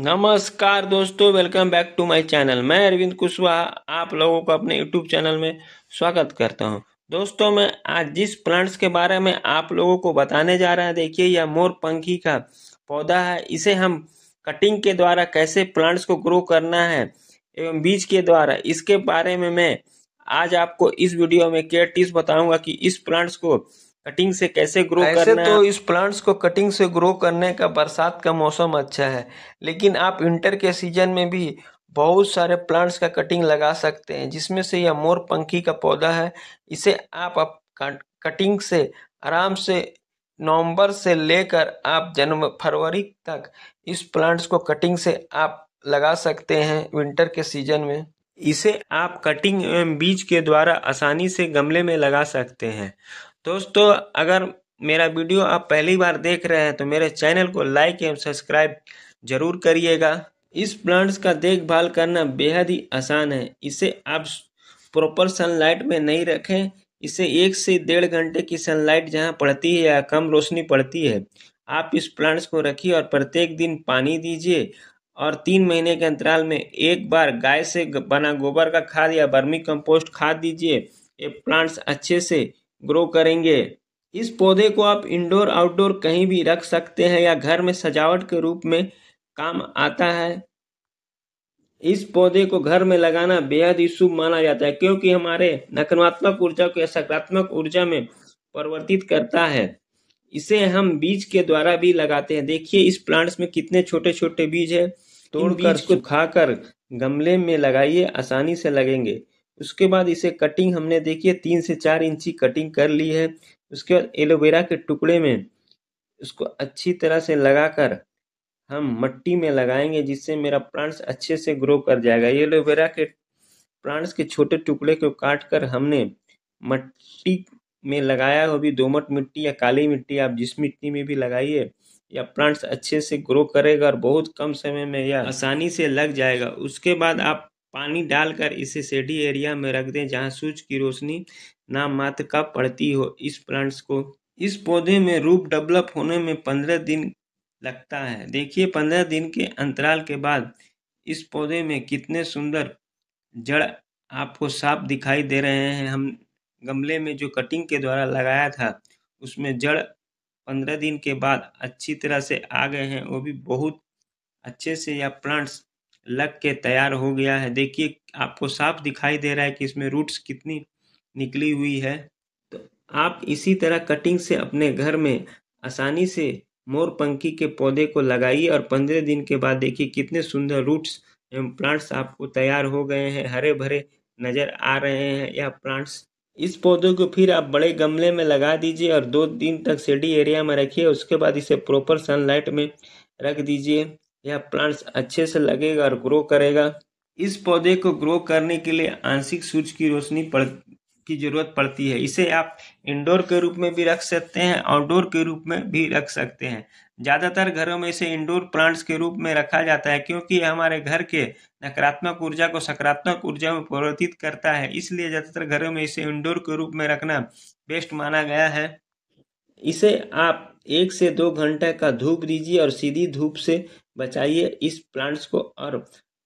नमस्कार दोस्तों welcome back to my channel मैं अरविंद कुशवाहा आप लोगों को अपने यूट्यूब चैनल में स्वागत करता हूं दोस्तों मैं आज जिस प्लांट्स के बारे में आप लोगों को बताने जा रहा है देखिए यह मोर पंखी का पौधा है इसे हम कटिंग के द्वारा कैसे प्लांट्स को ग्रो करना है एवं बीज के द्वारा इसके बारे में मैं आज आपको इस वीडियो में केयर टिप्स बताऊँगा कि इस प्लांट्स को कटिंग से कैसे ग्रो ऐसे करना तो इस प्लांट्स को कटिंग से ग्रो करने का बरसात का मौसम अच्छा है लेकिन आप विंटर के सीजन में भी बहुत सारे प्लांट्स का कटिंग लगा सकते हैं जिसमें से यह मोर पंखी का पौधा है इसे आप, अब कटिंग से आराम से नवंबर से लेकर आप जन्म फरवरी तक इस प्लांट्स को कटिंग से आप लगा सकते हैं विंटर के सीजन में इसे आप कटिंग एवं बीज के द्वारा आसानी से गमले में लगा सकते हैं दोस्तों अगर मेरा वीडियो आप पहली बार देख रहे हैं तो मेरे चैनल को लाइक एवं सब्सक्राइब जरूर करिएगा इस प्लांट्स का देखभाल करना बेहद ही आसान है इसे आप प्रॉपर सनलाइट में नहीं रखें इसे एक से डेढ़ घंटे की सनलाइट जहां पड़ती है या कम रोशनी पड़ती है आप इस प्लांट्स को रखिए और प्रत्येक दिन पानी दीजिए और तीन महीने के अंतराल में एक बार गाय से बना गोबर का खाद या बर्मी कंपोस्ट खाद दीजिए ये प्लांट्स अच्छे से ग्रो करेंगे इस पौधे को आप इंडोर आउटडोर कहीं भी रख सकते हैं या घर में सजावट के रूप में काम आता है इस पौधे को घर में लगाना बेहद ही शुभ माना जाता है क्योंकि हमारे नकारात्मक ऊर्जा को सकारात्मक ऊर्जा में परिवर्तित करता है इसे हम बीज के द्वारा भी लगाते हैं देखिए इस प्लांट्स में कितने छोटे छोटे बीज है तोड़कर उसको खाकर गमले में लगाइए आसानी से लगेंगे उसके बाद इसे कटिंग हमने देखिए तीन से चार इंची कटिंग कर ली है उसके बाद एलोवेरा के टुकड़े में उसको अच्छी तरह से लगाकर हम मट्टी में लगाएंगे जिससे मेरा प्लांट्स अच्छे से ग्रो कर जाएगा एलोवेरा के प्लांट्स के छोटे टुकड़े को काट कर हमने मट्टी में लगाया हो भी दोमट मिट्टी या काली मिट्टी आप जिस मिट्टी में भी लगाइए या प्लांट्स अच्छे से ग्रो करेगा और बहुत कम समय में या आसानी से लग जाएगा उसके बाद आप पानी डालकर इसे शेडी एरिया में रख दें जहां सूर्य की रोशनी नाम मात्र का पड़ती हो इस प्लांट्स को इस पौधे में रूप डेवलप होने में पंद्रह दिन लगता है देखिए पंद्रह दिन के अंतराल के बाद इस पौधे में कितने सुंदर जड़ आपको साफ दिखाई दे रहे हैं हम गमले में जो कटिंग के द्वारा लगाया था उसमें जड़ पंद्रह दिन के बाद अच्छी तरह से आ गए हैं वो भी बहुत अच्छे से यह प्लांट्स लग के तैयार हो गया है देखिए आपको साफ दिखाई दे रहा है कि इसमें रूट्स कितनी निकली हुई है तो आप इसी तरह कटिंग से अपने घर में आसानी से मोर पंखी के पौधे को लगाइए और पंद्रह दिन के बाद देखिए कितने सुंदर रूट्स एवं प्लांट्स आपको तैयार हो गए हैं हरे भरे नज़र आ रहे हैं यह प्लांट्स इस पौधे को फिर आप बड़े गमले में लगा दीजिए और दो दिन तक सेडी एरिया में रखिए उसके बाद इसे प्रॉपर सनलाइट में रख दीजिए यह प्लांट्स अच्छे से लगेगा और ग्रो करेगा इस पौधे को ग्रो करने के लिए आंशिक सूर्य की रोशनी पड़ की जरूरत पड़ती है इसे आप इंडोर के रूप में भी रख सकते हैं आउटडोर के रूप में भी रख सकते हैं ज़्यादातर घरों में इसे इंडोर प्लांट्स के रूप में रखा जाता है क्योंकि हमारे घर के नकारात्मक ऊर्जा को सकारात्मक ऊर्जा में परिवर्तित करता है इसलिए ज़्यादातर घरों में इसे इंडोर के रूप में रखना बेस्ट माना गया है इसे आप एक से दो घंटे का धूप दीजिए और सीधी धूप से बचाइए इस प्लांट्स को और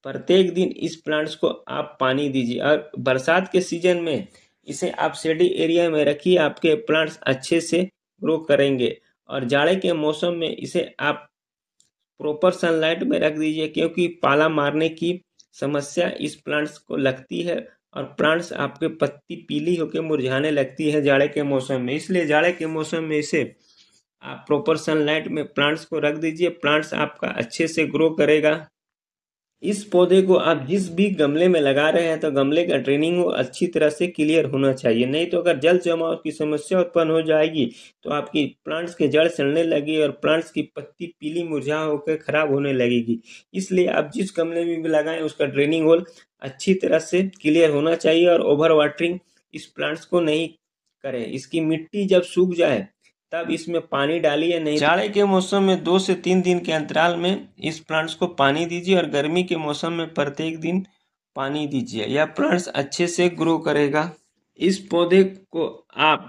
प्रत्येक दिन इस प्लांट्स को आप पानी दीजिए और बरसात के सीजन में इसे आप शेडी एरिया में रखिए आपके प्लांट्स अच्छे से ग्रो करेंगे और जाड़े के मौसम में इसे आप प्रॉपर सनलाइट में रख दीजिए क्योंकि पाला मारने की समस्या इस प्लांट्स को लगती है और प्लांट्स आपके पत्ती पीली होकर मुरझाने लगती है जाड़े के मौसम में इसलिए जाड़े के मौसम में इसे आप प्रॉपर सनलाइट में प्लांट्स को रख दीजिए प्लांट्स आपका अच्छे से ग्रो करेगा इस पौधे को आप जिस भी गमले में लगा रहे हैं तो गमले का ट्रेनिंग वो अच्छी तरह से क्लियर होना चाहिए नहीं तो अगर जल जमाव की समस्या उत्पन्न हो जाएगी तो आपकी प्लांट्स के जड़ सड़ने लगे और प्लांट्स की पत्ती पीली मुरझा होकर खराब होने लगेगी इसलिए आप जिस गमले में भी लगाएं उसका ड्रेनिंग होल अच्छी तरह से क्लियर होना चाहिए और ओवर वाटरिंग इस प्लांट्स को नहीं करें इसकी मिट्टी जब सूख जाए तब इसमें पानी डालिए नहीं तो- जाड़े के मौसम में दो से तीन दिन के अंतराल में इस प्लांट्स को पानी दीजिए और गर्मी के मौसम में प्रत्येक दिन पानी दीजिए यह प्लांट्स अच्छे से ग्रो करेगा इस पौधे को आप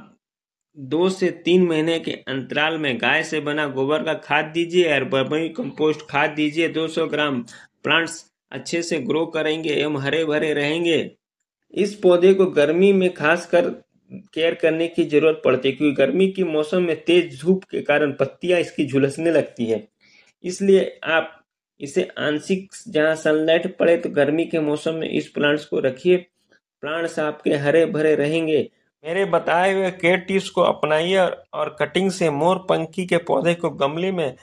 दो से तीन महीने के अंतराल में गाय से बना गोबर का खाद दीजिए और बर्मी कंपोस्ट खाद दीजिए 200 ग्राम प्लांट्स अच्छे से ग्रो करेंगे एवं हरे भरे रहेंगे इस पौधे को गर्मी में खासकर केयर करने की जरूरत पड़ती है क्योंकि गर्मी के मौसम में तेज धूप के कारण पत्तियां इसकी झुलसने लगती है इसलिए आप इसे आंशिक जहां सनलाइट पड़े तो गर्मी के मौसम में इस प्लांट्स को रखिए प्लांट्स आपके हरे भरे रहेंगे मेरे बताए हुए केयर टिप्स को अपनाइए और, और कटिंग से मोर पंखी के पौधे को गमले में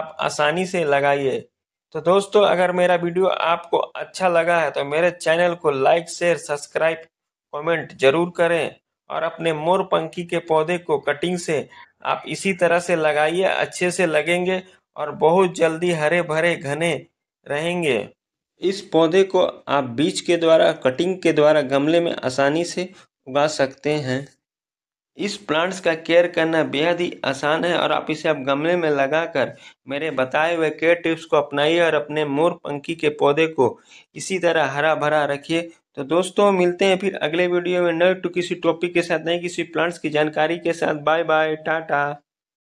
आप आसानी से लगाइए तो दोस्तों अगर मेरा वीडियो आपको अच्छा लगा है तो मेरे चैनल को लाइक शेयर सब्सक्राइब कमेंट जरूर करें और अपने मोर पंखी के पौधे को कटिंग से आप इसी तरह से लगाइए अच्छे से लगेंगे और बहुत जल्दी हरे भरे घने रहेंगे इस पौधे को आप बीज के द्वारा कटिंग के द्वारा गमले में आसानी से उगा सकते हैं इस प्लांट्स का केयर करना बेहद ही आसान है और आप इसे आप गमले में लगाकर मेरे बताए हुए केयर टिप्स को अपनाइए और अपने मोर पंखी के पौधे को इसी तरह हरा भरा रखिए तो दोस्तों मिलते हैं फिर अगले वीडियो में नए टू किसी टॉपिक के साथ नए किसी प्लांट्स की जानकारी के साथ बाय बाय टाटा